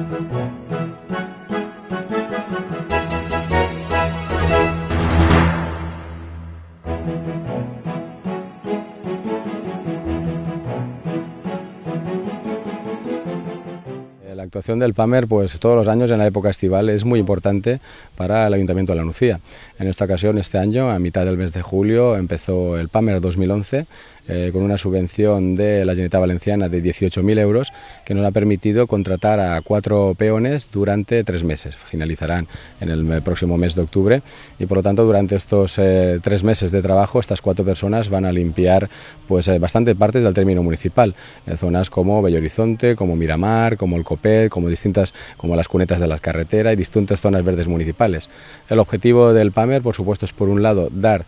Eh, la actuación del PAMER, pues todos los años en la época estival es muy importante para el Ayuntamiento de la Nucía. En esta ocasión, este año, a mitad del mes de julio, empezó el PAMER 2011 eh, con una subvención de la Generalitat Valenciana de 18.000 euros que nos ha permitido contratar a cuatro peones durante tres meses. Finalizarán en el próximo mes de octubre y por lo tanto durante estos eh, tres meses de trabajo estas cuatro personas van a limpiar pues eh, bastante partes del término municipal, en zonas como Bello como Miramar, como el Copet, como distintas como las cunetas de las carreteras y distintas zonas verdes municipales. El objetivo del PAMER, por supuesto, es por un lado dar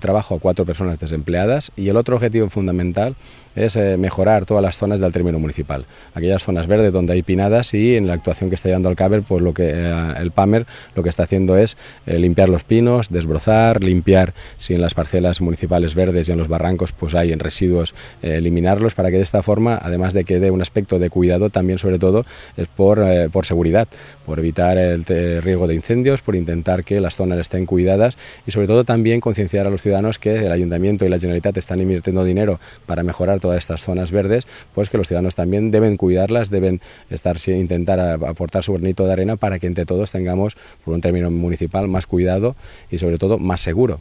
trabajo a cuatro personas desempleadas y el otro objetivo fundamental es eh, mejorar todas las zonas del término municipal, aquellas zonas verdes donde hay pinadas y en la actuación que está llevando el CABER, pues lo que eh, el PAMER lo que está haciendo es eh, limpiar los pinos, desbrozar, limpiar si en las parcelas municipales verdes y en los barrancos pues hay en residuos eliminarlos para que de esta forma, además de que dé un aspecto de cuidado, también sobre todo es por, por seguridad, por evitar el riesgo de incendios, por intentar que las zonas estén cuidadas y sobre todo también concienciar a los ciudadanos que el ayuntamiento y la Generalitat están invirtiendo dinero para mejorar todas estas zonas verdes, pues que los ciudadanos también deben cuidarlas, deben estar intentar aportar su granito de arena para que entre todos tengamos, por un término municipal, más cuidado y sobre todo más seguro.